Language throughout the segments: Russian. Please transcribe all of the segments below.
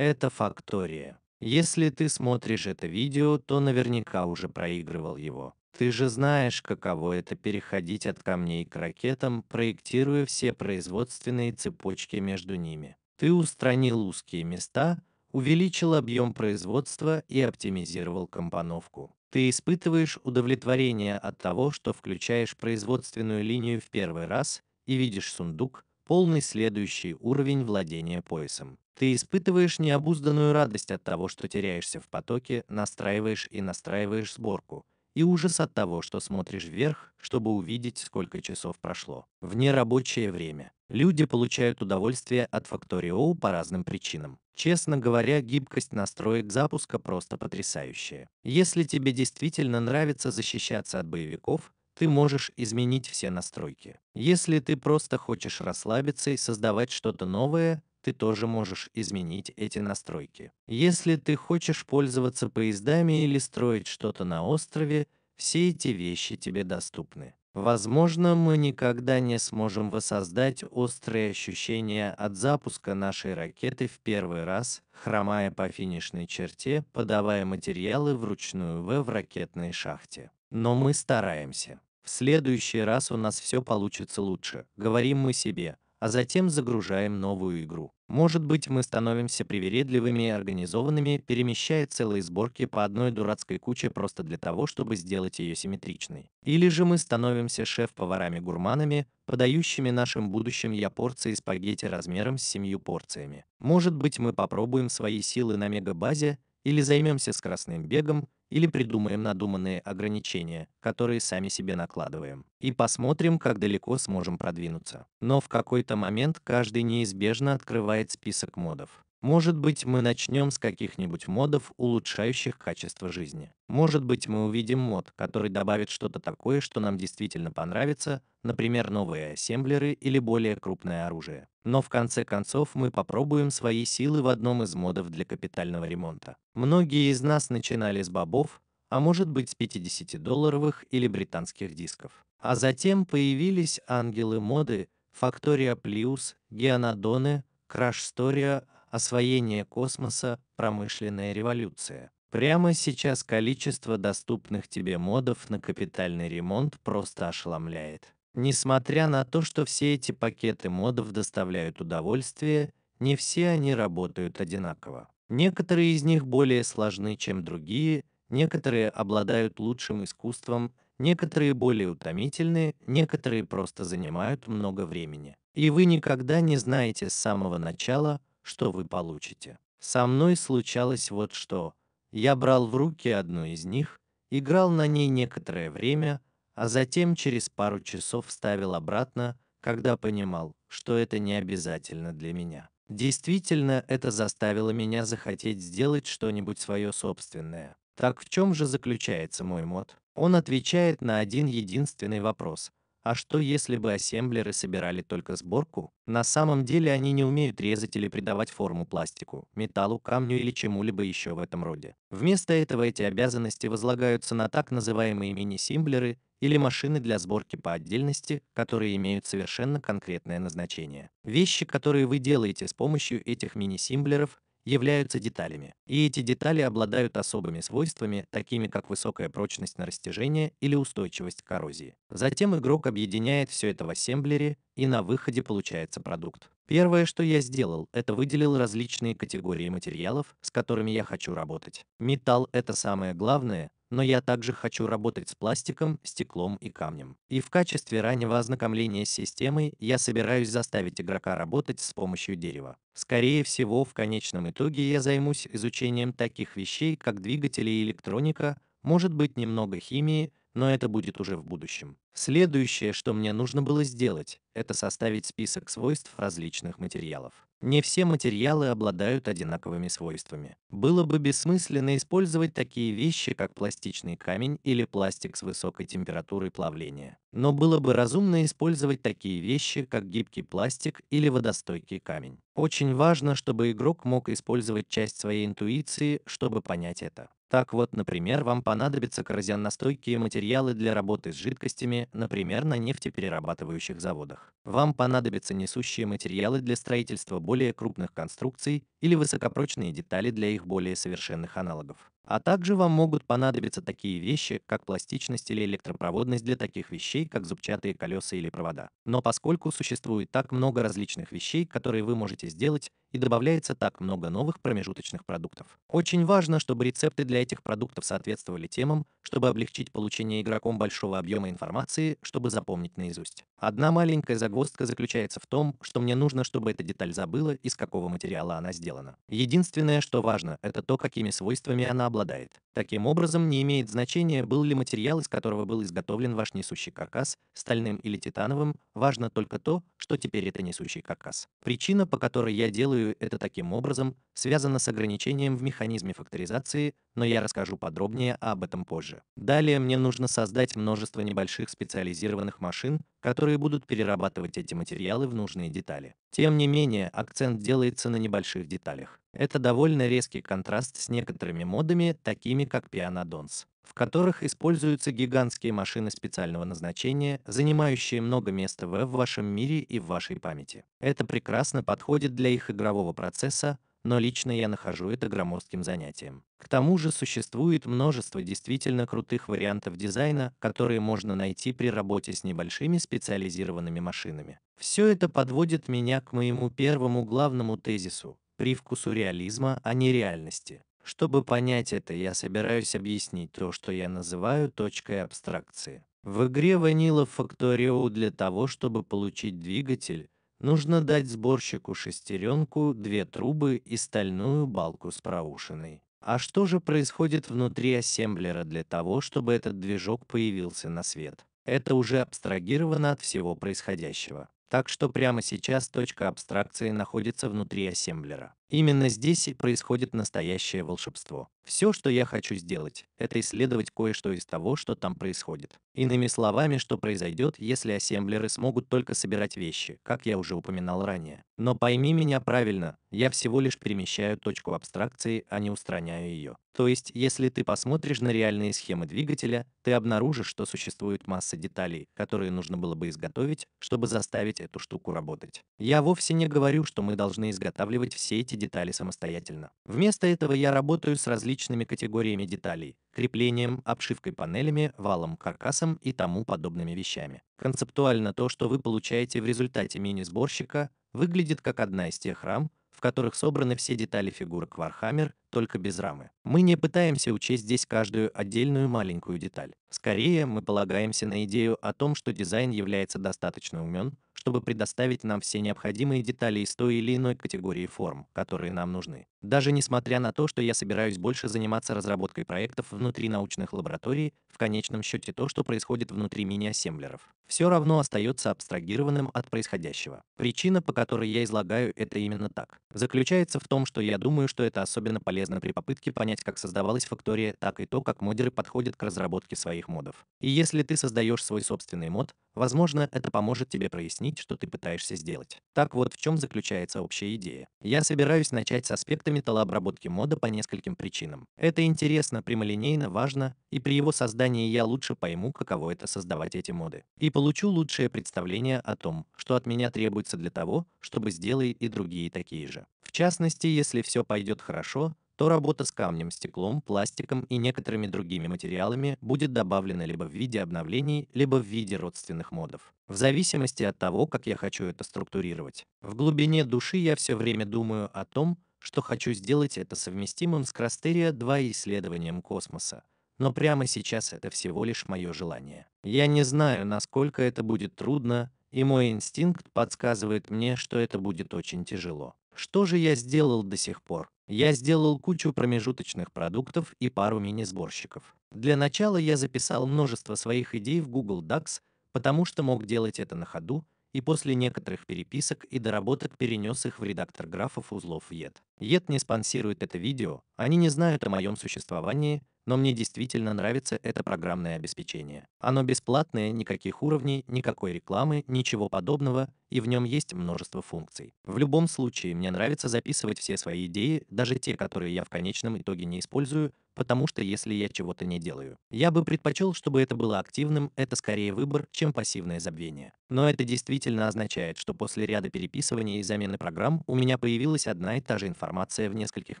Это фактория. Если ты смотришь это видео, то наверняка уже проигрывал его. Ты же знаешь, каково это переходить от камней к ракетам, проектируя все производственные цепочки между ними. Ты устранил узкие места, увеличил объем производства и оптимизировал компоновку. Ты испытываешь удовлетворение от того, что включаешь производственную линию в первый раз и видишь сундук, полный следующий уровень владения поясом. Ты испытываешь необузданную радость от того, что теряешься в потоке, настраиваешь и настраиваешь сборку, и ужас от того, что смотришь вверх, чтобы увидеть, сколько часов прошло. В нерабочее время люди получают удовольствие от Factorio по разным причинам. Честно говоря, гибкость настроек запуска просто потрясающая. Если тебе действительно нравится защищаться от боевиков, ты можешь изменить все настройки. Если ты просто хочешь расслабиться и создавать что-то новое, ты тоже можешь изменить эти настройки. Если ты хочешь пользоваться поездами или строить что-то на острове, все эти вещи тебе доступны. Возможно, мы никогда не сможем воссоздать острые ощущения от запуска нашей ракеты в первый раз, хромая по финишной черте, подавая материалы вручную в, в ракетной шахте. Но мы стараемся. В следующий раз у нас все получится лучше, говорим мы себе, а затем загружаем новую игру. Может быть мы становимся привередливыми и организованными, перемещая целые сборки по одной дурацкой куче просто для того, чтобы сделать ее симметричной. Или же мы становимся шеф-поварами-гурманами, подающими нашим будущим я порции спагетти размером с семью порциями. Может быть мы попробуем свои силы на мегабазе, или займемся скоростным бегом, или придумаем надуманные ограничения, которые сами себе накладываем, и посмотрим, как далеко сможем продвинуться. Но в какой-то момент каждый неизбежно открывает список модов, может быть, мы начнем с каких-нибудь модов, улучшающих качество жизни. Может быть, мы увидим мод, который добавит что-то такое, что нам действительно понравится, например, новые ассемблеры или более крупное оружие. Но в конце концов мы попробуем свои силы в одном из модов для капитального ремонта. Многие из нас начинали с бобов, а может быть с 50-долларовых или британских дисков. А затем появились ангелы моды, Фактория Плюс, Геонадоны, Краш Стория, освоение космоса, промышленная революция. Прямо сейчас количество доступных тебе модов на капитальный ремонт просто ошеломляет. Несмотря на то, что все эти пакеты модов доставляют удовольствие, не все они работают одинаково. Некоторые из них более сложны, чем другие, некоторые обладают лучшим искусством, некоторые более утомительны, некоторые просто занимают много времени. И вы никогда не знаете с самого начала, что вы получите. Со мной случалось вот что. Я брал в руки одну из них, играл на ней некоторое время, а затем через пару часов ставил обратно, когда понимал, что это не обязательно для меня. Действительно, это заставило меня захотеть сделать что-нибудь свое собственное. Так в чем же заключается мой мод? Он отвечает на один единственный вопрос. А что если бы ассемблеры собирали только сборку? На самом деле они не умеют резать или придавать форму пластику, металлу, камню или чему-либо еще в этом роде. Вместо этого эти обязанности возлагаются на так называемые мини-симблеры или машины для сборки по отдельности, которые имеют совершенно конкретное назначение. Вещи, которые вы делаете с помощью этих мини-симблеров, являются деталями, и эти детали обладают особыми свойствами, такими как высокая прочность на растяжение или устойчивость к коррозии. Затем игрок объединяет все это в ассемблере, и на выходе получается продукт. Первое, что я сделал, это выделил различные категории материалов, с которыми я хочу работать. Металл – это самое главное, но я также хочу работать с пластиком, стеклом и камнем. И в качестве раннего ознакомления с системой я собираюсь заставить игрока работать с помощью дерева. Скорее всего, в конечном итоге я займусь изучением таких вещей, как двигатели и электроника, может быть немного химии, но это будет уже в будущем. Следующее, что мне нужно было сделать, это составить список свойств различных материалов. Не все материалы обладают одинаковыми свойствами. Было бы бессмысленно использовать такие вещи, как пластичный камень или пластик с высокой температурой плавления. Но было бы разумно использовать такие вещи, как гибкий пластик или водостойкий камень. Очень важно, чтобы игрок мог использовать часть своей интуиции, чтобы понять это. Так вот, например, вам понадобятся коррозионостойкие материалы для работы с жидкостями, например, на нефтеперерабатывающих заводах. Вам понадобятся несущие материалы для строительства более крупных конструкций или высокопрочные детали для их более совершенных аналогов. А также вам могут понадобиться такие вещи, как пластичность или электропроводность для таких вещей, как зубчатые колеса или провода. Но поскольку существует так много различных вещей, которые вы можете сделать, и добавляется так много новых промежуточных продуктов. Очень важно, чтобы рецепты для этих продуктов соответствовали темам, чтобы облегчить получение игроком большого объема информации, чтобы запомнить наизусть. Одна маленькая загвоздка заключается в том, что мне нужно, чтобы эта деталь забыла, из какого материала она сделана сделана. Единственное, что важно, это то, какими свойствами она обладает. Таким образом, не имеет значения, был ли материал, из которого был изготовлен ваш несущий каркас, стальным или титановым, важно только то, что теперь это несущий каркас. Причина, по которой я делаю это таким образом, связана с ограничением в механизме факторизации, но я расскажу подробнее об этом позже. Далее мне нужно создать множество небольших специализированных машин, которые будут перерабатывать эти материалы в нужные детали. Тем не менее, акцент делается на небольших деталях. Это довольно резкий контраст с некоторыми модами, такими как пианодонс, в которых используются гигантские машины специального назначения, занимающие много места в вашем мире и в вашей памяти. Это прекрасно подходит для их игрового процесса, но лично я нахожу это громоздким занятием. К тому же существует множество действительно крутых вариантов дизайна, которые можно найти при работе с небольшими специализированными машинами. Все это подводит меня к моему первому главному тезису – привкусу реализма, а не реальности. Чтобы понять это, я собираюсь объяснить то, что я называю точкой абстракции. В игре Vanilla Factorio для того, чтобы получить двигатель, нужно дать сборщику шестеренку, две трубы и стальную балку с проушиной. А что же происходит внутри ассемблера для того, чтобы этот движок появился на свет? Это уже абстрагировано от всего происходящего. Так что прямо сейчас точка абстракции находится внутри ассемблера. Именно здесь и происходит настоящее волшебство. Все, что я хочу сделать, это исследовать кое-что из того, что там происходит. Иными словами, что произойдет, если ассемблеры смогут только собирать вещи, как я уже упоминал ранее. Но пойми меня правильно, я всего лишь перемещаю точку абстракции, а не устраняю ее. То есть, если ты посмотришь на реальные схемы двигателя, ты обнаружишь, что существует масса деталей, которые нужно было бы изготовить, чтобы заставить эту штуку работать. Я вовсе не говорю, что мы должны изготавливать все эти детали самостоятельно. Вместо этого я работаю с различными категориями деталей, креплением, обшивкой панелями, валом, каркасом и тому подобными вещами. Концептуально то, что вы получаете в результате мини-сборщика, выглядит как одна из тех рам, в которых собраны все детали фигурок Warhammer, только без рамы. Мы не пытаемся учесть здесь каждую отдельную маленькую деталь. Скорее, мы полагаемся на идею о том, что дизайн является достаточно умен, чтобы предоставить нам все необходимые детали из той или иной категории форм, которые нам нужны. Даже несмотря на то, что я собираюсь больше заниматься разработкой проектов внутри научных лабораторий, в конечном счете то, что происходит внутри мини-ассемблеров, все равно остается абстрагированным от происходящего. Причина, по которой я излагаю это именно так, заключается в том, что я думаю, что это особенно полезно при попытке понять, как создавалась фактория, так и то, как модеры подходят к разработке своих модов. И если ты создаешь свой собственный мод, Возможно, это поможет тебе прояснить, что ты пытаешься сделать. Так вот, в чем заключается общая идея. Я собираюсь начать с аспекта металлообработки мода по нескольким причинам. Это интересно, прямолинейно, важно, и при его создании я лучше пойму, каково это создавать эти моды. И получу лучшее представление о том, что от меня требуется для того, чтобы сделай и другие такие же. В частности, если все пойдет хорошо, то работа с камнем, стеклом, пластиком и некоторыми другими материалами будет добавлена либо в виде обновлений, либо в виде родственных модов. В зависимости от того, как я хочу это структурировать. В глубине души я все время думаю о том, что хочу сделать это совместимым с Крастерия 2 и исследованием космоса. Но прямо сейчас это всего лишь мое желание. Я не знаю, насколько это будет трудно, и мой инстинкт подсказывает мне, что это будет очень тяжело. Что же я сделал до сих пор? Я сделал кучу промежуточных продуктов и пару мини-сборщиков. Для начала я записал множество своих идей в Google Docs, потому что мог делать это на ходу, и после некоторых переписок и доработок перенес их в редактор графов узлов YET. YET не спонсирует это видео, они не знают о моем существовании, но мне действительно нравится это программное обеспечение. Оно бесплатное, никаких уровней, никакой рекламы, ничего подобного, и в нем есть множество функций. В любом случае, мне нравится записывать все свои идеи, даже те, которые я в конечном итоге не использую, потому что если я чего-то не делаю, я бы предпочел, чтобы это было активным, это скорее выбор, чем пассивное забвение. Но это действительно означает, что после ряда переписываний и замены программ у меня появилась одна и та же информация в нескольких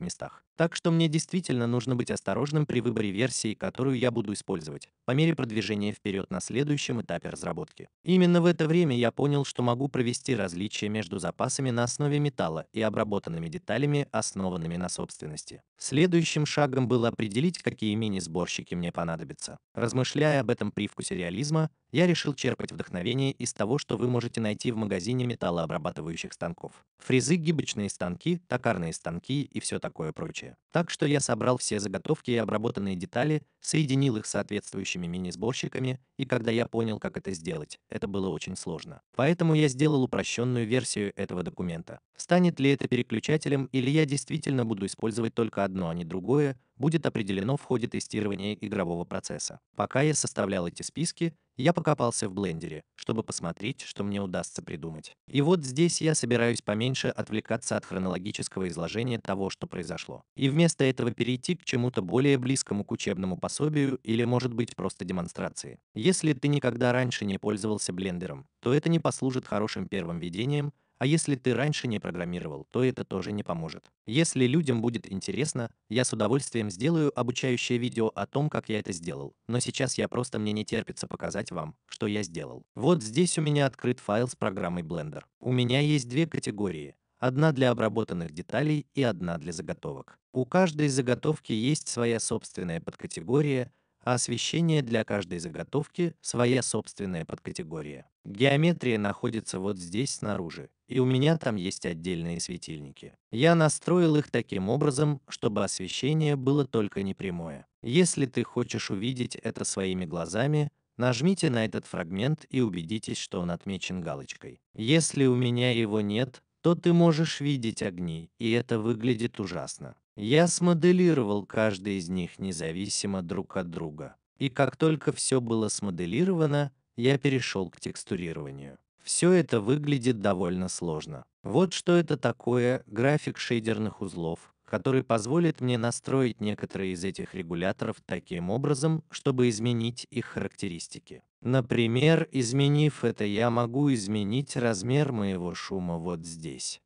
местах. Так что мне действительно нужно быть осторожным при выборе версии, которую я буду использовать, по мере продвижения вперед на следующем этапе разработки. Именно в это время я понял, что могу провести различия между запасами на основе металла и обработанными деталями, основанными на собственности. Следующим шагом было определить определить, какие мини-сборщики мне понадобятся. Размышляя об этом привкусе реализма, я решил черпать вдохновение из того, что вы можете найти в магазине металлообрабатывающих станков. Фрезы, гибочные станки, токарные станки и все такое прочее. Так что я собрал все заготовки и обработанные детали, соединил их с соответствующими мини-сборщиками, и когда я понял, как это сделать, это было очень сложно. Поэтому я сделал упрощенную версию этого документа. Станет ли это переключателем или я действительно буду использовать только одно, а не другое, будет определено в ходе тестирования игрового процесса. Пока я составлял эти списки, я покопался в блендере, чтобы посмотреть, что мне удастся придумать. И вот здесь я собираюсь поменьше отвлекаться от хронологического изложения того, что произошло. И вместо этого перейти к чему-то более близкому к учебному пособию или, может быть, просто демонстрации. Если ты никогда раньше не пользовался блендером, то это не послужит хорошим первым введением, а если ты раньше не программировал, то это тоже не поможет. Если людям будет интересно, я с удовольствием сделаю обучающее видео о том, как я это сделал. Но сейчас я просто мне не терпится показать вам, что я сделал. Вот здесь у меня открыт файл с программой Blender. У меня есть две категории. Одна для обработанных деталей и одна для заготовок. У каждой заготовки есть своя собственная подкатегория, а освещение для каждой заготовки – своя собственная подкатегория. Геометрия находится вот здесь снаружи, и у меня там есть отдельные светильники. Я настроил их таким образом, чтобы освещение было только непрямое. Если ты хочешь увидеть это своими глазами, нажмите на этот фрагмент и убедитесь, что он отмечен галочкой. Если у меня его нет, то ты можешь видеть огни, и это выглядит ужасно. Я смоделировал каждый из них независимо друг от друга. И как только все было смоделировано, я перешел к текстурированию. Все это выглядит довольно сложно. Вот что это такое график шейдерных узлов, который позволит мне настроить некоторые из этих регуляторов таким образом, чтобы изменить их характеристики. Например, изменив это, я могу изменить размер моего шума вот здесь.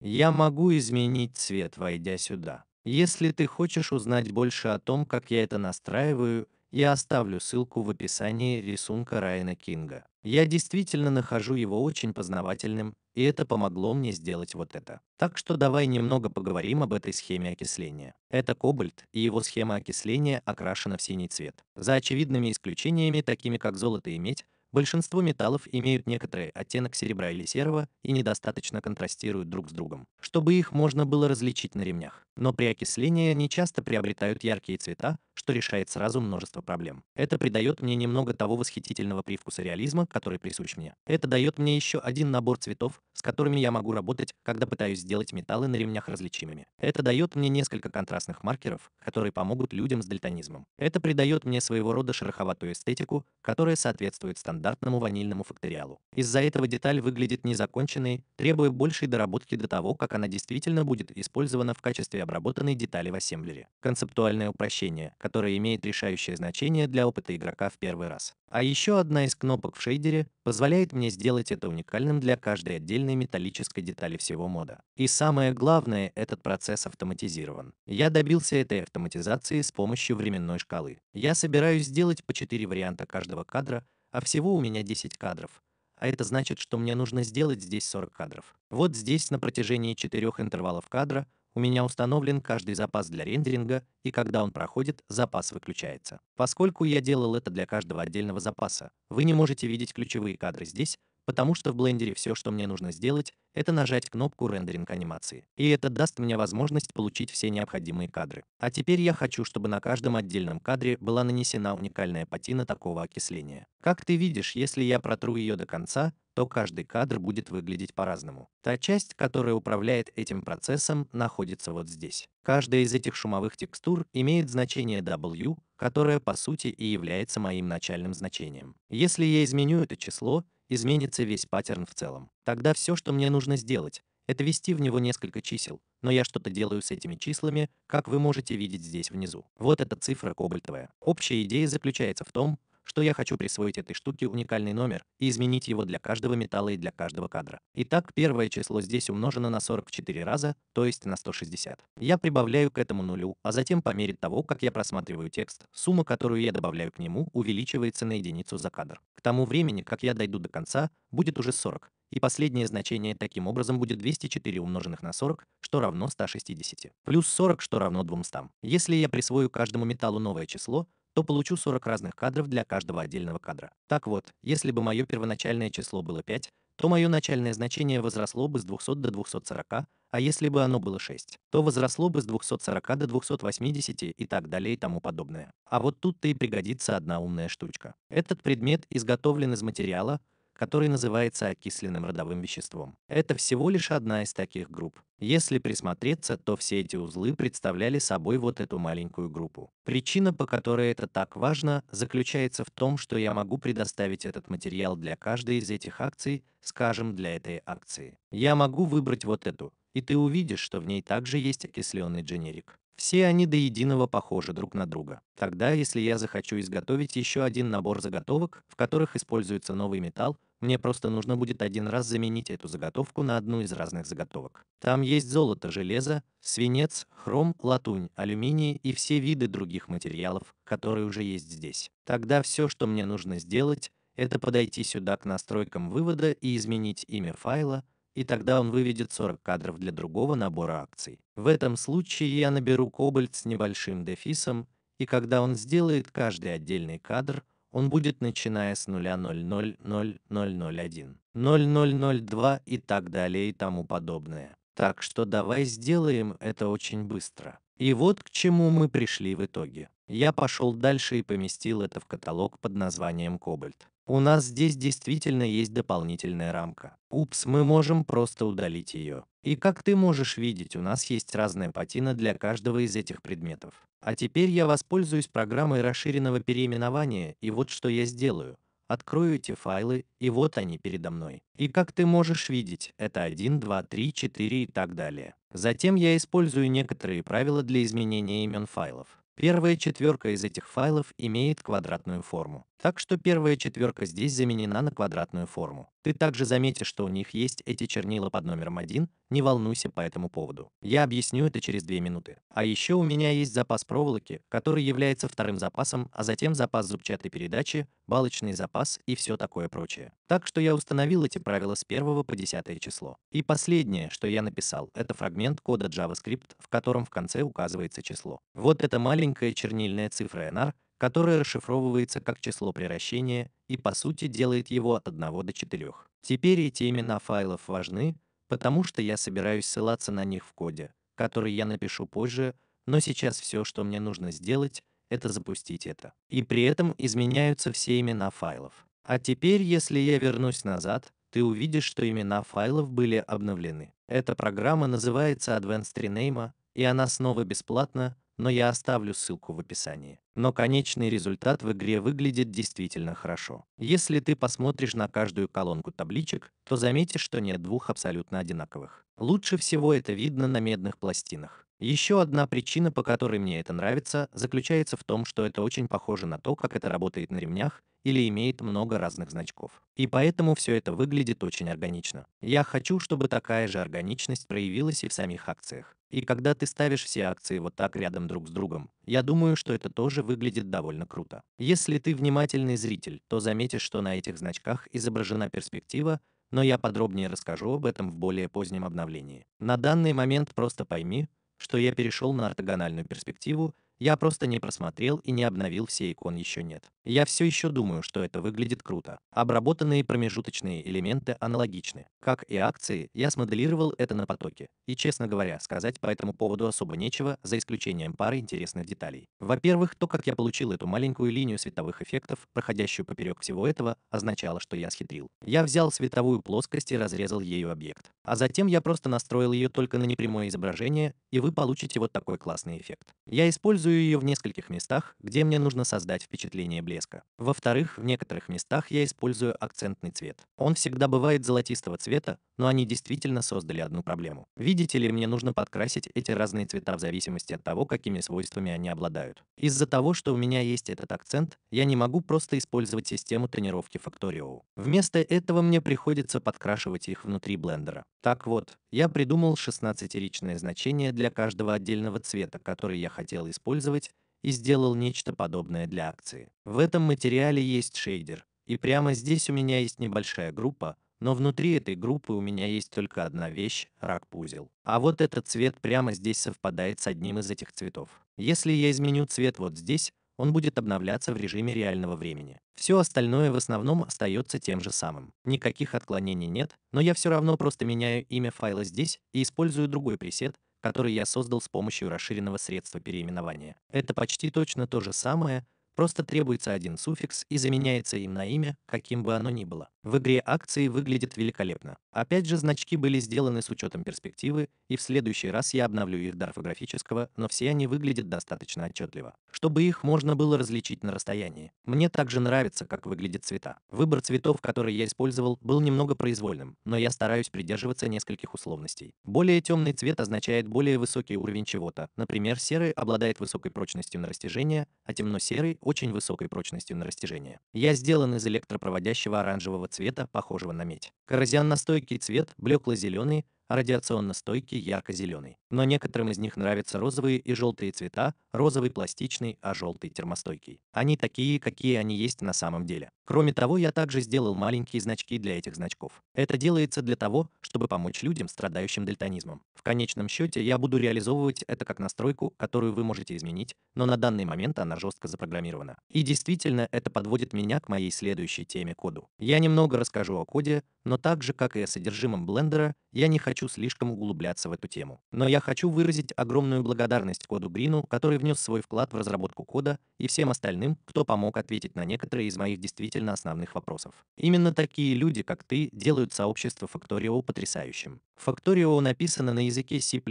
Я могу изменить цвет, войдя сюда. Если ты хочешь узнать больше о том, как я это настраиваю, я оставлю ссылку в описании рисунка Райана Кинга. Я действительно нахожу его очень познавательным, и это помогло мне сделать вот это. Так что давай немного поговорим об этой схеме окисления. Это кобальт, и его схема окисления окрашена в синий цвет. За очевидными исключениями, такими как золото и медь, Большинство металлов имеют некоторый оттенок серебра или серого и недостаточно контрастируют друг с другом, чтобы их можно было различить на ремнях. Но при окислении они часто приобретают яркие цвета, что решает сразу множество проблем. Это придает мне немного того восхитительного привкуса реализма, который присущ мне. Это дает мне еще один набор цветов, с которыми я могу работать, когда пытаюсь сделать металлы на ремнях различимыми. Это дает мне несколько контрастных маркеров, которые помогут людям с дальтонизмом. Это придает мне своего рода шероховатую эстетику, которая соответствует стандартному ванильному факториалу. Из-за этого деталь выглядит незаконченной, требуя большей доработки до того, как она действительно будет использована в качестве обработанной детали в ассемблере. Концептуальное упрощение, которая имеет решающее значение для опыта игрока в первый раз. А еще одна из кнопок в шейдере позволяет мне сделать это уникальным для каждой отдельной металлической детали всего мода. И самое главное, этот процесс автоматизирован. Я добился этой автоматизации с помощью временной шкалы. Я собираюсь сделать по 4 варианта каждого кадра, а всего у меня 10 кадров. А это значит, что мне нужно сделать здесь 40 кадров. Вот здесь на протяжении 4 интервалов кадра – у меня установлен каждый запас для рендеринга, и когда он проходит, запас выключается. Поскольку я делал это для каждого отдельного запаса, вы не можете видеть ключевые кадры здесь, потому что в блендере все, что мне нужно сделать, это нажать кнопку рендеринг анимации, и это даст мне возможность получить все необходимые кадры. А теперь я хочу, чтобы на каждом отдельном кадре была нанесена уникальная патина такого окисления. Как ты видишь, если я протру ее до конца, то каждый кадр будет выглядеть по-разному. Та часть, которая управляет этим процессом, находится вот здесь. Каждая из этих шумовых текстур имеет значение W, которое по сути и является моим начальным значением. Если я изменю это число, изменится весь паттерн в целом. Тогда все, что мне нужно сделать, это ввести в него несколько чисел, но я что-то делаю с этими числами, как вы можете видеть здесь внизу. Вот эта цифра кобальтовая. Общая идея заключается в том, что я хочу присвоить этой штуке уникальный номер и изменить его для каждого металла и для каждого кадра. Итак, первое число здесь умножено на 44 раза, то есть на 160. Я прибавляю к этому нулю, а затем по мере того, как я просматриваю текст, сумма, которую я добавляю к нему, увеличивается на единицу за кадр. К тому времени, как я дойду до конца, будет уже 40, и последнее значение таким образом будет 204 умноженных на 40, что равно 160, плюс 40, что равно 200. Если я присвою каждому металлу новое число, то получу 40 разных кадров для каждого отдельного кадра. Так вот, если бы мое первоначальное число было 5, то мое начальное значение возросло бы с 200 до 240, а если бы оно было 6, то возросло бы с 240 до 280 и так далее и тому подобное. А вот тут-то и пригодится одна умная штучка. Этот предмет изготовлен из материала, который называется окисленным родовым веществом. Это всего лишь одна из таких групп. Если присмотреться, то все эти узлы представляли собой вот эту маленькую группу. Причина, по которой это так важно, заключается в том, что я могу предоставить этот материал для каждой из этих акций, скажем, для этой акции. Я могу выбрать вот эту, и ты увидишь, что в ней также есть окисленный дженерик. Все они до единого похожи друг на друга. Тогда, если я захочу изготовить еще один набор заготовок, в которых используется новый металл, мне просто нужно будет один раз заменить эту заготовку на одну из разных заготовок. Там есть золото, железо, свинец, хром, латунь, алюминий и все виды других материалов, которые уже есть здесь. Тогда все, что мне нужно сделать, это подойти сюда к настройкам вывода и изменить имя файла, и тогда он выведет 40 кадров для другого набора акций. В этом случае я наберу кобальт с небольшим дефисом, и когда он сделает каждый отдельный кадр, он будет начиная с 0.000001, 0002 и так далее и тому подобное. Так что давай сделаем это очень быстро. И вот к чему мы пришли в итоге. Я пошел дальше и поместил это в каталог под названием Кобальт. У нас здесь действительно есть дополнительная рамка. Упс, мы можем просто удалить ее. И как ты можешь видеть, у нас есть разная патина для каждого из этих предметов. А теперь я воспользуюсь программой расширенного переименования, и вот что я сделаю. Открою эти файлы, и вот они передо мной. И как ты можешь видеть, это 1, 2, 3, 4 и так далее. Затем я использую некоторые правила для изменения имен файлов. Первая четверка из этих файлов имеет квадратную форму. Так что первая четверка здесь заменена на квадратную форму. Ты также заметишь, что у них есть эти чернила под номером 1, не волнуйся по этому поводу. Я объясню это через 2 минуты. А еще у меня есть запас проволоки, который является вторым запасом, а затем запас зубчатой передачи, балочный запас и все такое прочее. Так что я установил эти правила с 1 по 10 число. И последнее, что я написал, это фрагмент кода JavaScript, в котором в конце указывается число. Вот эта маленькая чернильная цифра NR — которое расшифровывается как число приращения и по сути делает его от 1 до 4. Теперь эти имена файлов важны, потому что я собираюсь ссылаться на них в коде, который я напишу позже, но сейчас все, что мне нужно сделать, это запустить это. И при этом изменяются все имена файлов. А теперь, если я вернусь назад, ты увидишь, что имена файлов были обновлены. Эта программа называется Advanced Rename, и она снова бесплатна, но я оставлю ссылку в описании. Но конечный результат в игре выглядит действительно хорошо. Если ты посмотришь на каждую колонку табличек, то заметишь, что нет двух абсолютно одинаковых. Лучше всего это видно на медных пластинах. Еще одна причина, по которой мне это нравится, заключается в том, что это очень похоже на то, как это работает на ремнях, или имеет много разных значков. И поэтому все это выглядит очень органично. Я хочу, чтобы такая же органичность проявилась и в самих акциях. И когда ты ставишь все акции вот так рядом друг с другом, я думаю, что это тоже выглядит довольно круто. Если ты внимательный зритель, то заметишь, что на этих значках изображена перспектива, но я подробнее расскажу об этом в более позднем обновлении. На данный момент просто пойми, что я перешел на ортогональную перспективу, я просто не просмотрел и не обновил все икон еще нет. Я все еще думаю, что это выглядит круто. Обработанные промежуточные элементы аналогичны. Как и акции, я смоделировал это на потоке. И, честно говоря, сказать по этому поводу особо нечего, за исключением пары интересных деталей. Во-первых, то, как я получил эту маленькую линию световых эффектов, проходящую поперек всего этого, означало, что я схитрил. Я взял световую плоскость и разрезал ею объект. А затем я просто настроил ее только на непрямое изображение, и вы получите вот такой классный эффект. Я использую использую ее в нескольких местах, где мне нужно создать впечатление блеска. Во-вторых, в некоторых местах я использую акцентный цвет. Он всегда бывает золотистого цвета, но они действительно создали одну проблему. Видите ли, мне нужно подкрасить эти разные цвета в зависимости от того, какими свойствами они обладают. Из-за того, что у меня есть этот акцент, я не могу просто использовать систему тренировки Factorio. Вместо этого мне приходится подкрашивать их внутри блендера. Так вот, я придумал 16-ричное значение для каждого отдельного цвета, который я хотел использовать, и сделал нечто подобное для акции. В этом материале есть шейдер, и прямо здесь у меня есть небольшая группа, но внутри этой группы у меня есть только одна вещь – рак-пузел. А вот этот цвет прямо здесь совпадает с одним из этих цветов. Если я изменю цвет вот здесь, он будет обновляться в режиме реального времени. Все остальное в основном остается тем же самым. Никаких отклонений нет, но я все равно просто меняю имя файла здесь и использую другой пресет, который я создал с помощью расширенного средства переименования. Это почти точно то же самое, просто требуется один суффикс и заменяется им на имя, каким бы оно ни было. В игре акции выглядят великолепно. Опять же, значки были сделаны с учетом перспективы, и в следующий раз я обновлю их до орфографического, но все они выглядят достаточно отчетливо, чтобы их можно было различить на расстоянии. Мне также нравится, как выглядят цвета. Выбор цветов, которые я использовал, был немного произвольным, но я стараюсь придерживаться нескольких условностей. Более темный цвет означает более высокий уровень чего-то. Например, серый обладает высокой прочностью на растяжение, а темно-серый – очень высокой прочностью на растяжение. Я сделан из электропроводящего оранжевого цвета, похожего на медь. Коррозиан настойки цвет блекло-зеленый, радиационно стойкий ярко-зеленый. Но некоторым из них нравятся розовые и желтые цвета, розовый пластичный, а желтый термостойкий. Они такие, какие они есть на самом деле. Кроме того, я также сделал маленькие значки для этих значков. Это делается для того, чтобы помочь людям, страдающим дальтонизмом. В конечном счете я буду реализовывать это как настройку, которую вы можете изменить, но на данный момент она жестко запрограммирована. И действительно, это подводит меня к моей следующей теме коду. Я немного расскажу о коде, но так же, как и о содержимом блендера, я не хочу слишком углубляться в эту тему. Но я хочу выразить огромную благодарность коду Грину, который внес свой вклад в разработку кода, и всем остальным, кто помог ответить на некоторые из моих действительно основных вопросов. Именно такие люди, как ты, делают сообщество Factorio потрясающим. Factorio написано на языке C++,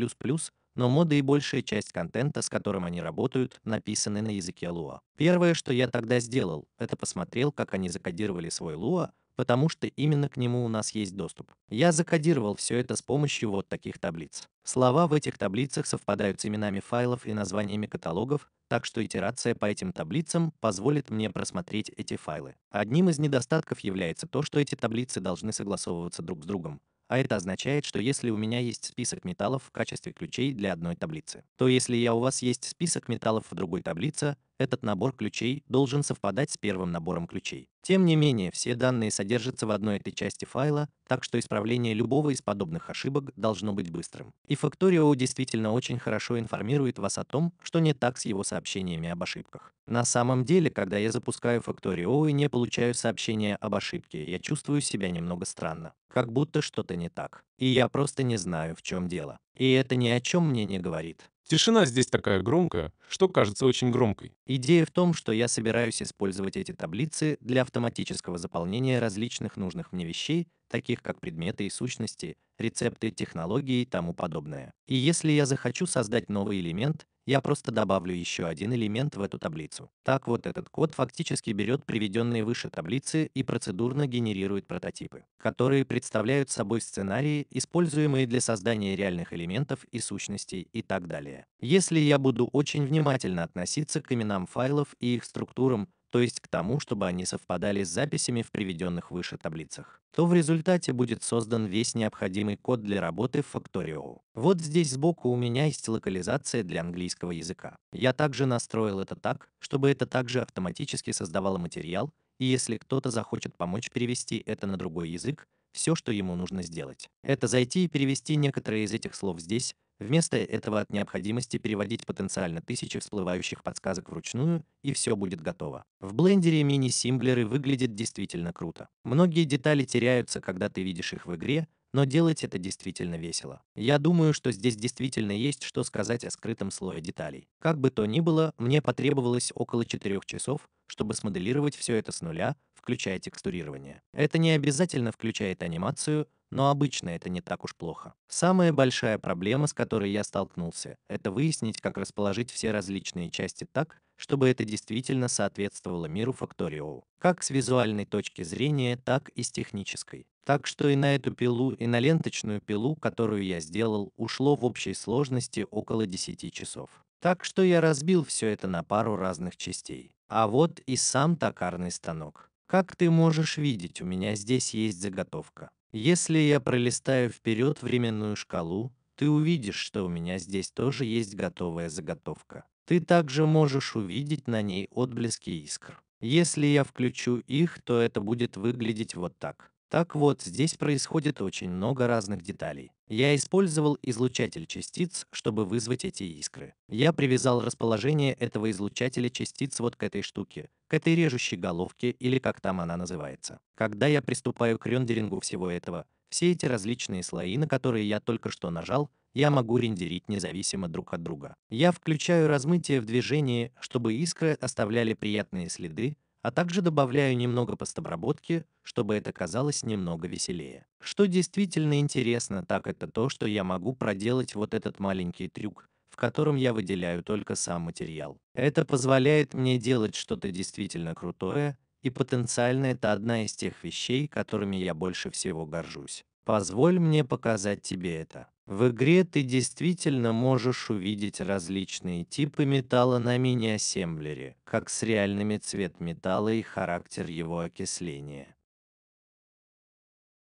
но моды и большая часть контента, с которым они работают, написаны на языке Lua. Первое, что я тогда сделал, это посмотрел, как они закодировали свой Lua, потому что именно к нему у нас есть доступ. Я закодировал все это с помощью вот таких таблиц. Слова в этих таблицах совпадают с именами файлов и названиями каталогов, так что итерация по этим таблицам позволит мне просмотреть эти файлы. Одним из недостатков является то, что эти таблицы должны согласовываться друг с другом, а это означает, что если у меня есть список металлов в качестве ключей для одной таблицы, то если я у вас есть список металлов в другой таблице, этот набор ключей должен совпадать с первым набором ключей. Тем не менее, все данные содержатся в одной этой части файла, так что исправление любого из подобных ошибок должно быть быстрым. И Factorio действительно очень хорошо информирует вас о том, что не так с его сообщениями об ошибках. На самом деле, когда я запускаю Factorio и не получаю сообщения об ошибке, я чувствую себя немного странно. Как будто что-то не так. И я просто не знаю, в чем дело. И это ни о чем мне не говорит. Тишина здесь такая громкая, что кажется очень громкой. Идея в том, что я собираюсь использовать эти таблицы для автоматического заполнения различных нужных мне вещей, таких как предметы и сущности, рецепты, технологии и тому подобное. И если я захочу создать новый элемент, я просто добавлю еще один элемент в эту таблицу. Так вот этот код фактически берет приведенные выше таблицы и процедурно генерирует прототипы, которые представляют собой сценарии, используемые для создания реальных элементов и сущностей и так далее. Если я буду очень внимательно относиться к именам файлов и их структурам, то есть к тому, чтобы они совпадали с записями в приведенных выше таблицах, то в результате будет создан весь необходимый код для работы в Factorio. Вот здесь сбоку у меня есть локализация для английского языка. Я также настроил это так, чтобы это также автоматически создавало материал, и если кто-то захочет помочь перевести это на другой язык, все, что ему нужно сделать, это зайти и перевести некоторые из этих слов здесь, Вместо этого от необходимости переводить потенциально тысячи всплывающих подсказок вручную, и все будет готово. В блендере мини-симблеры выглядят действительно круто. Многие детали теряются, когда ты видишь их в игре, но делать это действительно весело. Я думаю, что здесь действительно есть что сказать о скрытом слое деталей. Как бы то ни было, мне потребовалось около 4 часов, чтобы смоделировать все это с нуля, включая текстурирование. Это не обязательно включает анимацию, но обычно это не так уж плохо. Самая большая проблема, с которой я столкнулся, это выяснить, как расположить все различные части так, чтобы это действительно соответствовало миру Factorio, как с визуальной точки зрения, так и с технической. Так что и на эту пилу, и на ленточную пилу, которую я сделал, ушло в общей сложности около 10 часов. Так что я разбил все это на пару разных частей. А вот и сам токарный станок. Как ты можешь видеть, у меня здесь есть заготовка. Если я пролистаю вперед временную шкалу, ты увидишь, что у меня здесь тоже есть готовая заготовка. Ты также можешь увидеть на ней отблески искр. Если я включу их, то это будет выглядеть вот так. Так вот, здесь происходит очень много разных деталей. Я использовал излучатель частиц, чтобы вызвать эти искры. Я привязал расположение этого излучателя частиц вот к этой штуке, к этой режущей головке или как там она называется. Когда я приступаю к рендерингу всего этого, все эти различные слои, на которые я только что нажал, я могу рендерить независимо друг от друга. Я включаю размытие в движении, чтобы искры оставляли приятные следы, а также добавляю немного постобработки, чтобы это казалось немного веселее. Что действительно интересно, так это то, что я могу проделать вот этот маленький трюк, в котором я выделяю только сам материал. Это позволяет мне делать что-то действительно крутое, и потенциально это одна из тех вещей, которыми я больше всего горжусь. Позволь мне показать тебе это. В игре ты действительно можешь увидеть различные типы металла на мини-ассемблере, как с реальными цвет металла и характер его окисления.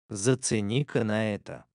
Зацени-ка на это.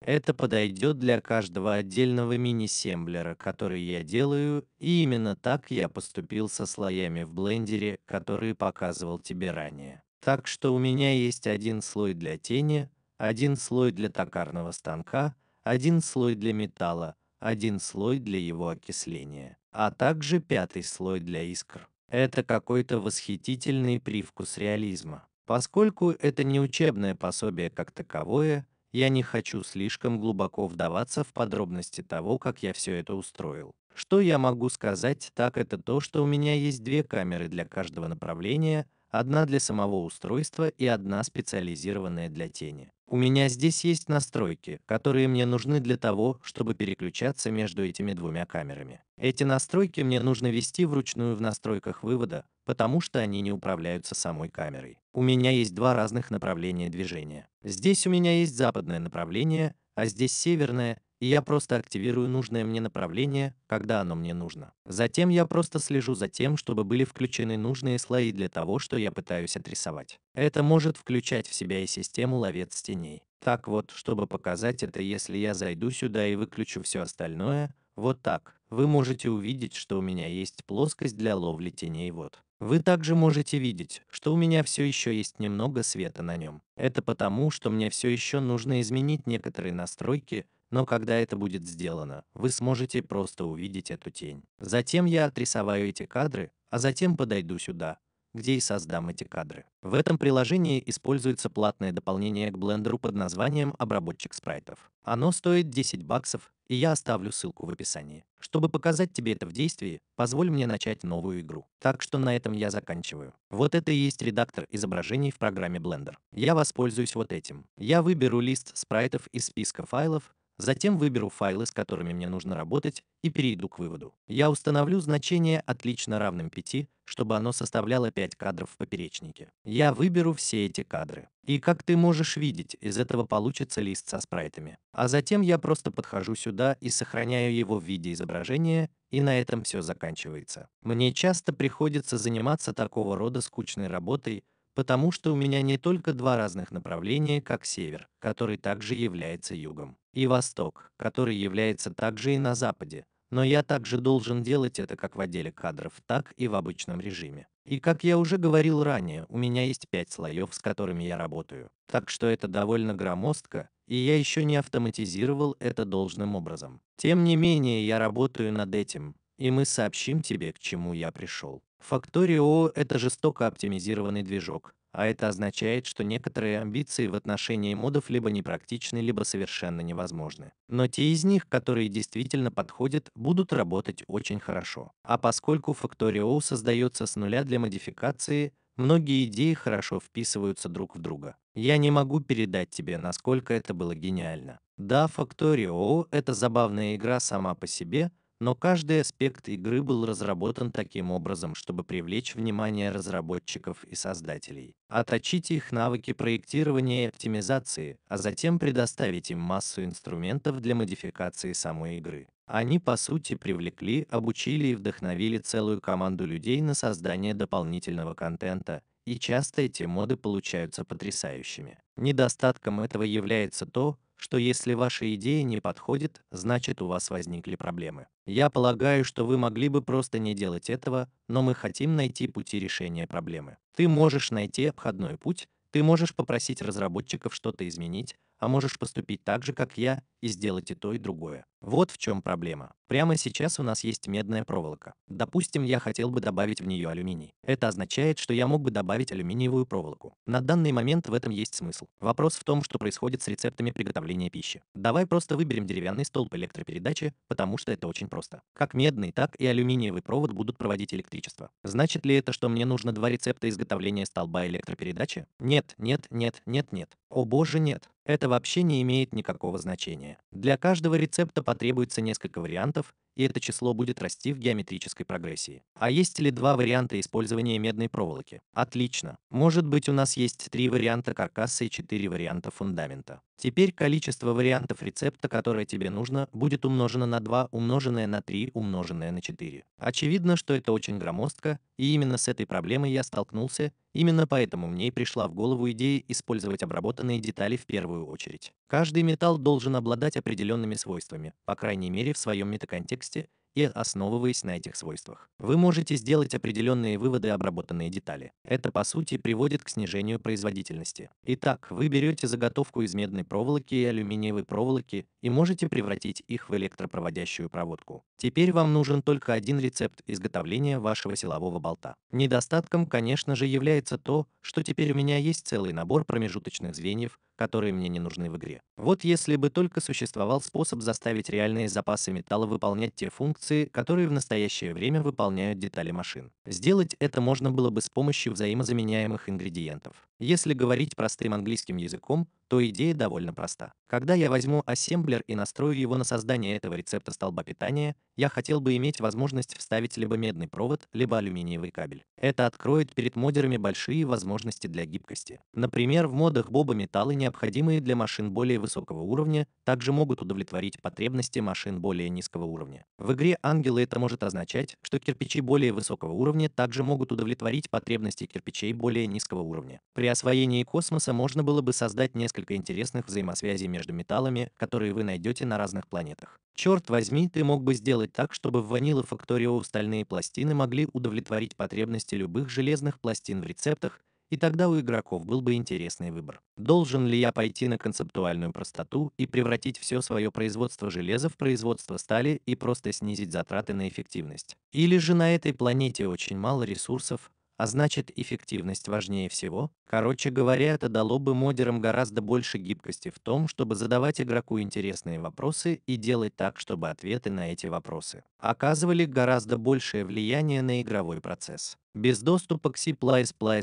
Это подойдет для каждого отдельного мини-семблера, который я делаю, и именно так я поступил со слоями в блендере, которые показывал тебе ранее. Так что у меня есть один слой для тени, один слой для токарного станка, один слой для металла, один слой для его окисления, а также пятый слой для искр. Это какой-то восхитительный привкус реализма. Поскольку это не учебное пособие как таковое, я не хочу слишком глубоко вдаваться в подробности того, как я все это устроил. Что я могу сказать, так это то, что у меня есть две камеры для каждого направления, одна для самого устройства и одна специализированная для тени. У меня здесь есть настройки, которые мне нужны для того, чтобы переключаться между этими двумя камерами. Эти настройки мне нужно ввести вручную в настройках вывода, потому что они не управляются самой камерой. У меня есть два разных направления движения. Здесь у меня есть западное направление, а здесь северное, и я просто активирую нужное мне направление, когда оно мне нужно. Затем я просто слежу за тем, чтобы были включены нужные слои для того, что я пытаюсь отрисовать. Это может включать в себя и систему ловец теней. Так вот, чтобы показать это, если я зайду сюда и выключу все остальное, вот так, вы можете увидеть, что у меня есть плоскость для ловли теней вот. Вы также можете видеть, что у меня все еще есть немного света на нем. Это потому, что мне все еще нужно изменить некоторые настройки, но когда это будет сделано, вы сможете просто увидеть эту тень. Затем я отрисоваю эти кадры, а затем подойду сюда, где и создам эти кадры. В этом приложении используется платное дополнение к Blender под названием «Обработчик спрайтов». Оно стоит 10 баксов, и я оставлю ссылку в описании. Чтобы показать тебе это в действии, позволь мне начать новую игру. Так что на этом я заканчиваю. Вот это и есть редактор изображений в программе Blender. Я воспользуюсь вот этим. Я выберу лист спрайтов из списка файлов, Затем выберу файлы, с которыми мне нужно работать, и перейду к выводу. Я установлю значение отлично равным 5, чтобы оно составляло 5 кадров в поперечнике. Я выберу все эти кадры. И как ты можешь видеть, из этого получится лист со спрайтами. А затем я просто подхожу сюда и сохраняю его в виде изображения, и на этом все заканчивается. Мне часто приходится заниматься такого рода скучной работой, потому что у меня не только два разных направления, как север, который также является югом, и восток, который является также и на западе, но я также должен делать это как в отделе кадров, так и в обычном режиме. И как я уже говорил ранее, у меня есть пять слоев, с которыми я работаю, так что это довольно громоздко, и я еще не автоматизировал это должным образом. Тем не менее, я работаю над этим, и мы сообщим тебе, к чему я пришел. Факторио — это жестоко оптимизированный движок, а это означает, что некоторые амбиции в отношении модов либо непрактичны, либо совершенно невозможны. Но те из них, которые действительно подходят, будут работать очень хорошо. А поскольку Факторио создается с нуля для модификации, многие идеи хорошо вписываются друг в друга. Я не могу передать тебе, насколько это было гениально. Да, Факторио — это забавная игра сама по себе – но каждый аспект игры был разработан таким образом, чтобы привлечь внимание разработчиков и создателей, оточить их навыки проектирования и оптимизации, а затем предоставить им массу инструментов для модификации самой игры. Они, по сути, привлекли, обучили и вдохновили целую команду людей на создание дополнительного контента, и часто эти моды получаются потрясающими. Недостатком этого является то, что если ваша идея не подходит, значит у вас возникли проблемы. Я полагаю, что вы могли бы просто не делать этого, но мы хотим найти пути решения проблемы. Ты можешь найти обходной путь, ты можешь попросить разработчиков что-то изменить, а можешь поступить так же, как я, и сделать и то, и другое. Вот в чем проблема. Прямо сейчас у нас есть медная проволока. Допустим, я хотел бы добавить в нее алюминий. Это означает, что я мог бы добавить алюминиевую проволоку. На данный момент в этом есть смысл. Вопрос в том, что происходит с рецептами приготовления пищи. Давай просто выберем деревянный столб электропередачи, потому что это очень просто. Как медный, так и алюминиевый провод будут проводить электричество. Значит ли это, что мне нужно два рецепта изготовления столба электропередачи? Нет, нет, нет, нет, нет. О боже, нет. Это вообще не имеет никакого значения. Для каждого рецепта потребуется несколько вариантов, и это число будет расти в геометрической прогрессии. А есть ли два варианта использования медной проволоки? Отлично. Может быть у нас есть три варианта каркаса и четыре варианта фундамента. Теперь количество вариантов рецепта, которое тебе нужно, будет умножено на 2, умноженное на 3, умноженное на 4. Очевидно, что это очень громоздко, и именно с этой проблемой я столкнулся, именно поэтому мне и пришла в голову идея использовать обработанные детали в первую очередь. Каждый металл должен обладать определенными свойствами, по крайней мере в своем метаконтексте контексте и основываясь на этих свойствах. Вы можете сделать определенные выводы обработанные детали. Это по сути приводит к снижению производительности. Итак, вы берете заготовку из медной проволоки и алюминиевой проволоки и можете превратить их в электропроводящую проводку. Теперь вам нужен только один рецепт изготовления вашего силового болта. Недостатком, конечно же, является то, что теперь у меня есть целый набор промежуточных звеньев, которые мне не нужны в игре. Вот если бы только существовал способ заставить реальные запасы металла выполнять те функции, которые в настоящее время выполняют детали машин. Сделать это можно было бы с помощью взаимозаменяемых ингредиентов. Если говорить простым английским языком, то идея довольно проста. Когда я возьму ассемблер и настрою его на создание этого рецепта столба питания, я хотел бы иметь возможность вставить либо медный провод, либо алюминиевый кабель. Это откроет перед модерами большие возможности для гибкости. Например, в модах боба металлы, необходимые для машин более высокого уровня, также могут удовлетворить потребности машин более низкого уровня. В игре «Ангелы» это может означать, что кирпичи более высокого уровня также могут удовлетворить потребности кирпичей более низкого уровня. При при освоении космоса можно было бы создать несколько интересных взаимосвязей между металлами, которые вы найдете на разных планетах. Черт возьми, ты мог бы сделать так, чтобы в Vanilla Factorio стальные пластины могли удовлетворить потребности любых железных пластин в рецептах, и тогда у игроков был бы интересный выбор. Должен ли я пойти на концептуальную простоту и превратить все свое производство железа в производство стали и просто снизить затраты на эффективность? Или же на этой планете очень мало ресурсов, а значит эффективность важнее всего. Короче говоря, это дало бы модерам гораздо больше гибкости в том, чтобы задавать игроку интересные вопросы и делать так, чтобы ответы на эти вопросы оказывали гораздо большее влияние на игровой процесс. Без доступа к C++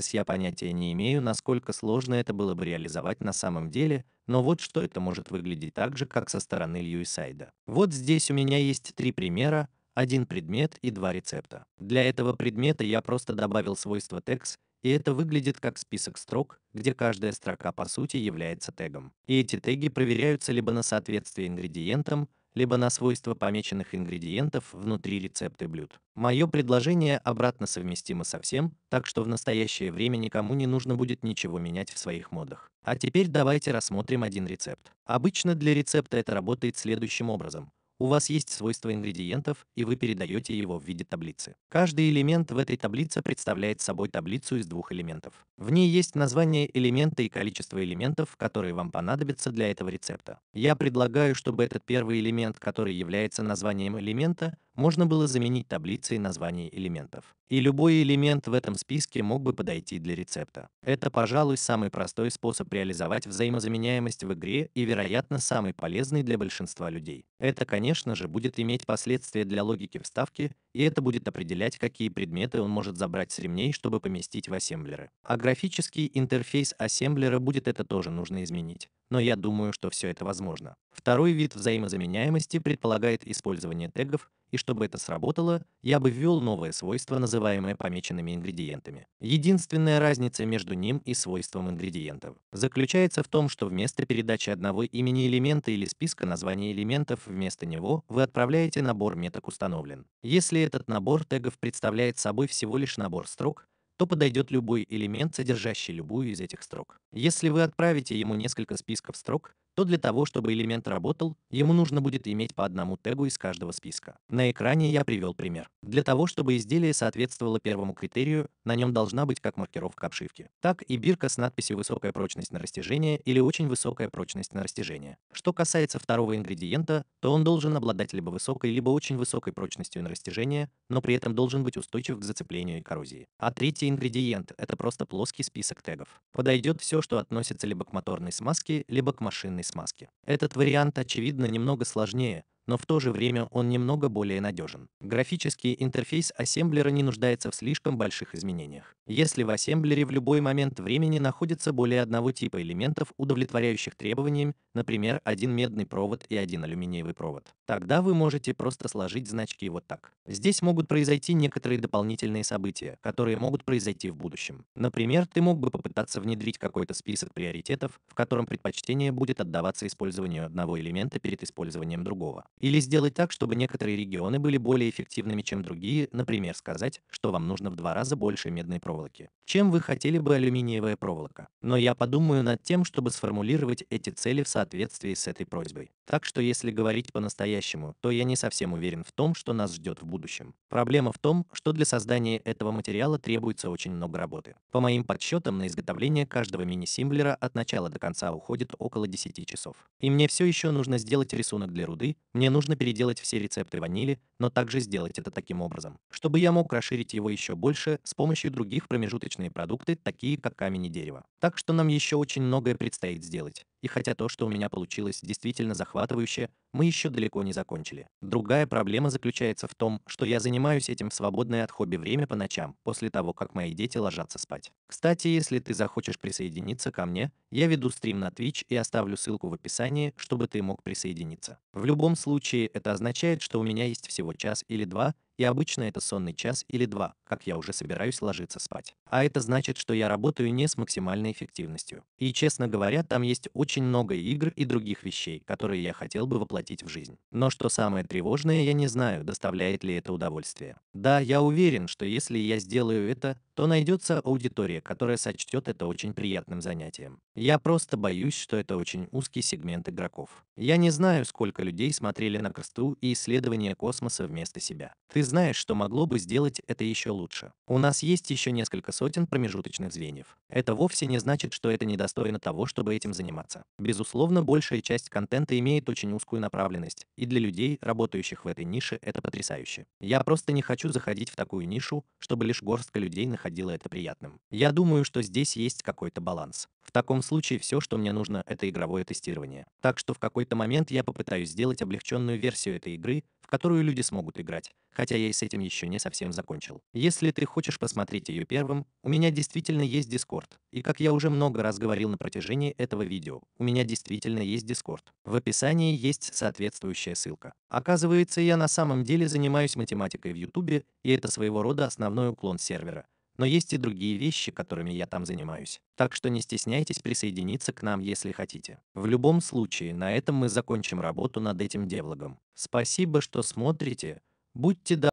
я понятия не имею, насколько сложно это было бы реализовать на самом деле, но вот что это может выглядеть так же, как со стороны Льюисайда. Вот здесь у меня есть три примера, один предмет и два рецепта. Для этого предмета я просто добавил свойство text, и это выглядит как список строк, где каждая строка по сути является тегом. И эти теги проверяются либо на соответствие ингредиентам, либо на свойства помеченных ингредиентов внутри рецепты блюд. Мое предложение обратно совместимо со всем, так что в настоящее время никому не нужно будет ничего менять в своих модах. А теперь давайте рассмотрим один рецепт. Обычно для рецепта это работает следующим образом у вас есть свойство ингредиентов, и вы передаете его в виде таблицы. Каждый элемент в этой таблице представляет собой таблицу из двух элементов. В ней есть название элемента и количество элементов, которые вам понадобятся для этого рецепта. Я предлагаю, чтобы этот первый элемент, который является названием элемента, можно было заменить таблицей названий элементов. И любой элемент в этом списке мог бы подойти для рецепта. Это, пожалуй, самый простой способ реализовать взаимозаменяемость в игре и, вероятно, самый полезный для большинства людей. Это, конечно же, будет иметь последствия для логики вставки, и это будет определять, какие предметы он может забрать с ремней, чтобы поместить в ассемблеры. А графический интерфейс ассемблера будет это тоже нужно изменить. Но я думаю, что все это возможно. Второй вид взаимозаменяемости предполагает использование тегов и чтобы это сработало, я бы ввел новое свойство, называемое помеченными ингредиентами. Единственная разница между ним и свойством ингредиентов заключается в том, что вместо передачи одного имени элемента или списка названий элементов вместо него вы отправляете набор меток установлен. Если этот набор тегов представляет собой всего лишь набор строк, то подойдет любой элемент, содержащий любую из этих строк. Если вы отправите ему несколько списков строк, то для того, чтобы элемент работал, ему нужно будет иметь по одному тегу из каждого списка. На экране я привел пример. Для того, чтобы изделие соответствовало первому критерию, на нем должна быть как маркировка обшивки, так и бирка с надписью «Высокая прочность на растяжение» или «Очень высокая прочность на растяжение». Что касается второго ингредиента, то он должен обладать либо высокой, либо очень высокой прочностью на растяжение, но при этом должен быть устойчив к зацеплению и коррозии. А третий ингредиент – это просто плоский список тегов. Подойдет все, что относится либо к моторной смазке, либо к машинной смазки. Этот вариант, очевидно, немного сложнее, но в то же время он немного более надежен. Графический интерфейс ассемблера не нуждается в слишком больших изменениях. Если в ассемблере в любой момент времени находится более одного типа элементов, удовлетворяющих требованиям, например, один медный провод и один алюминиевый провод, тогда вы можете просто сложить значки вот так. Здесь могут произойти некоторые дополнительные события, которые могут произойти в будущем. Например, ты мог бы попытаться внедрить какой-то список приоритетов, в котором предпочтение будет отдаваться использованию одного элемента перед использованием другого. Или сделать так, чтобы некоторые регионы были более эффективными, чем другие, например, сказать, что вам нужно в два раза больше медной проволоки, чем вы хотели бы алюминиевая проволока. Но я подумаю над тем, чтобы сформулировать эти цели в соответствии с этой просьбой. Так что если говорить по-настоящему, то я не совсем уверен в том, что нас ждет в будущем. Проблема в том, что для создания этого материала требуется очень много работы. По моим подсчетам, на изготовление каждого мини-симблера от начала до конца уходит около 10 часов. И мне все еще нужно сделать рисунок для руды, мне мне нужно переделать все рецепты ванили, но также сделать это таким образом, чтобы я мог расширить его еще больше с помощью других промежуточные продукты, такие как камень и дерево. Так что нам еще очень многое предстоит сделать и хотя то, что у меня получилось, действительно захватывающее, мы еще далеко не закончили. Другая проблема заключается в том, что я занимаюсь этим в свободное от хобби время по ночам, после того, как мои дети ложатся спать. Кстати, если ты захочешь присоединиться ко мне, я веду стрим на Twitch и оставлю ссылку в описании, чтобы ты мог присоединиться. В любом случае, это означает, что у меня есть всего час или два, и обычно это сонный час или два, как я уже собираюсь ложиться спать. А это значит, что я работаю не с максимальной эффективностью. И, честно говоря, там есть очень много игр и других вещей, которые я хотел бы воплотить в жизнь. Но что самое тревожное, я не знаю, доставляет ли это удовольствие. Да, я уверен, что если я сделаю это, то найдется аудитория, которая сочтет это очень приятным занятием. Я просто боюсь, что это очень узкий сегмент игроков. Я не знаю, сколько людей смотрели на кресту и исследования космоса вместо себя. Ты знаешь, что могло бы сделать это еще лучше. У нас есть еще несколько сотен промежуточных звеньев. Это вовсе не значит, что это недостойно того, чтобы этим заниматься. Безусловно, большая часть контента имеет очень узкую направленность, и для людей, работающих в этой нише, это потрясающе. Я просто не хочу заходить в такую нишу, чтобы лишь горстка людей находилась находила это приятным. Я думаю, что здесь есть какой-то баланс. В таком случае все, что мне нужно, это игровое тестирование. Так что в какой-то момент я попытаюсь сделать облегченную версию этой игры, в которую люди смогут играть, хотя я и с этим еще не совсем закончил. Если ты хочешь посмотреть ее первым, у меня действительно есть Discord, И как я уже много раз говорил на протяжении этого видео, у меня действительно есть Discord. В описании есть соответствующая ссылка. Оказывается, я на самом деле занимаюсь математикой в YouTube, и это своего рода основной уклон сервера – но есть и другие вещи, которыми я там занимаюсь. Так что не стесняйтесь присоединиться к нам, если хотите. В любом случае, на этом мы закончим работу над этим девлогом. Спасибо, что смотрите. Будьте добры.